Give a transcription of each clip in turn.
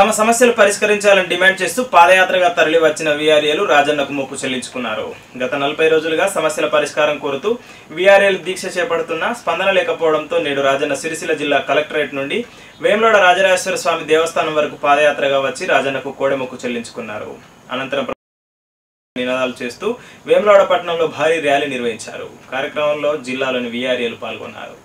తమ సమస్యలు పరిష్కరించాలని డిమాండ్ చేస్తూ పాదయాత్రగా తరలి వచ్చిన విఆర్ఏలు రాజన్నకు మొక్కు చెల్లించుకున్నారు గత నలభై రోజులుగా సమస్యల పరిష్కారం కోరుతూ విఆర్ఏలు దీక్ష చేపడుతున్న స్పందన లేకపోవడంతో నేడు రాజన్న సిరిసిల్ల జిల్లా కలెక్టరేట్ నుండి వేములోడ రాజరాజేశ్వర స్వామి దేవస్థానం వరకు పాదయాత్రగా వచ్చి రాజన్నకు కోడెమొక్కు చెల్లించుకున్నారు అనంతరం నినాదాలు చేస్తూ వేములవాడ పట్టణంలో భారీ ర్యాలీ నిర్వహించారు కార్యక్రమంలో జిల్లాలోని విఆర్ఏలు పాల్గొన్నారు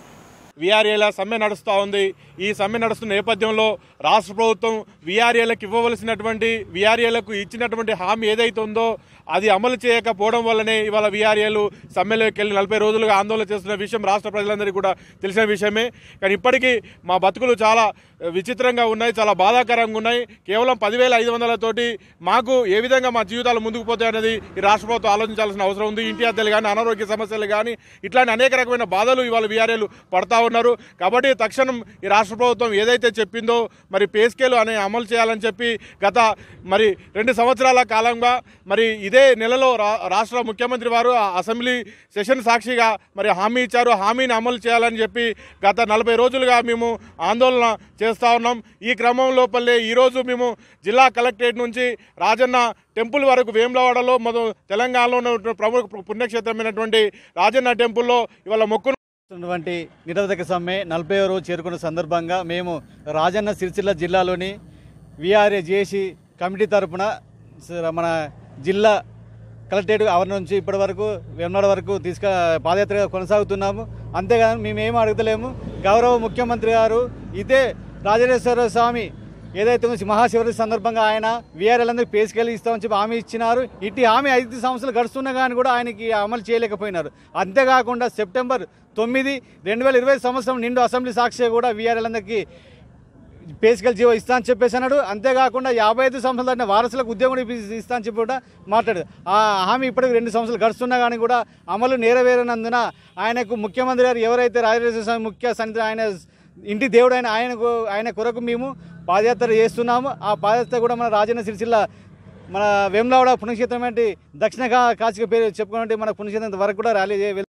విఆర్ఏల సమ్మె నడుస్తూ ఉంది ఈ సమ్మె నడుస్తున్న నేపథ్యంలో రాష్ట్ర ప్రభుత్వం విఆర్ఏలకు ఇవ్వవలసినటువంటి విఆర్ఏలకు ఇచ్చినటువంటి హామీ ఏదైతే ఉందో అది అమలు చేయకపోవడం వల్లనే ఇవాళ విఆర్ఏలు సమ్మెలోకి వెళ్ళి నలభై రోజులుగా ఆందోళన చేస్తున్న విషయం రాష్ట్ర ప్రజలందరికీ కూడా తెలిసిన విషయమే కానీ ఇప్పటికీ మా బతుకులు చాలా విచిత్రంగా ఉన్నాయి చాలా బాధాకరంగా ఉన్నాయి కేవలం పదివేల ఐదు వందలతోటి మాకు ఏ విధంగా మా జీవితాలు ముందుకు పోతాయి అనేది ఈ రాష్ట్ర ప్రభుత్వం ఆలోచించాల్సిన అవసరం ఉంది ఇంటి అద్దెలు కానీ అనారోగ్య సమస్యలు కానీ ఇట్లాంటి అనేక రకమైన బాధలు ఇవాళ విఆర్ఏలు పడతా ఉన్నారు కాబట్టి తక్షణం ఈ రాష్ట్ర ప్రభుత్వం ఏదైతే చెప్పిందో మరి పే స్కేల్ అనే అమలు చేయాలని చెప్పి గత మరి రెండు సంవత్సరాల కాలంగా మరి ఇదే నెలలో రాష్ట్ర ముఖ్యమంత్రి వారు అసెంబ్లీ సెషన్ సాక్షిగా మరి హామీ ఇచ్చారు హామీని అమలు చేయాలని చెప్పి గత నలభై రోజులుగా మేము ఆందోళన చేస్తూ ఉన్నాం ఈ క్రమం లోపలే ఈరోజు మేము జిల్లా కలెక్టరేట్ నుంచి రాజన్న టెంపుల్ వరకు వేములవాడలో మొదలు తెలంగాణలో ఉన్న ప్రముఖ పుణ్యక్షేత్రమైనటువంటి రాజన్న టెంపుల్లో ఇవాళ మొక్కును ఉన్నటువంటి నిరోధక సమ్మె నలభై రోజు చేరుకున్న సందర్భంగా మేము రాజన్న సిరిసిల్ల జిల్లాలోని విఆర్ఏ జేసి కమిటీ తరఫున మన జిల్లా కలెక్టరేట్ ఆవరణ నుంచి ఇప్పటి వరకు వెన్నడ వరకు తీసుక పాదయాత్ర కొనసాగుతున్నాము అంతేగాని మేమేం అడగలేము గౌరవ ముఖ్యమంత్రి గారు ఇదే రాజరేశ్వర స్వామి ఏదైతే ఉందో మహాశివరాత్రి సందర్భంగా ఆయన అందరికి పేసుకెళ్ళి ఇస్తామని చెప్పి హామీ ఇచ్చినారు ఇటు హామీ ఐదు సంవత్సరాలు గడుస్తున్నా కానీ కూడా ఆయనకి అమలు చేయలేకపోయినారు అంతేకాకుండా సెప్టెంబర్ తొమ్మిది రెండు వేల ఇరవై సంవత్సరం నిండు అసెంబ్లీ సాక్షి కూడా అందరికీ బేసికల్ జీవో ఇస్తా అని చెప్పేసి అన్నాడు అంతేకాకుండా యాభై ఐదు సంవత్సరాలు దాటిన వారసులకు ఉద్యోగం ఇస్తా అని చెప్పి కూడా మాట్లాడు ఆ హామీ ఇప్పటికి రెండు సంవత్సరాలు గడుస్తున్నా కానీ కూడా అమలు నెరవేరినందున ఆయనకు ముఖ్యమంత్రి గారు ఎవరైతే రాజరాజేశ్వర ముఖ్య సన్నిధి ఆయన ఇంటి దేవుడైన ఆయనకు ఆయన కొరకు మేము పాదయాత్ర చేస్తున్నాము ఆ పాదయాత్ర కూడా మన రాజన్న సిరిసిల్ల మన వేములవాడ పుణ్యక్షేత్రం అంటే దక్షిణ కాశీగా పేరు చెప్పుకున్నట్టు మన పుణ్యక్షేత్రం వరకు కూడా ర్యాలీ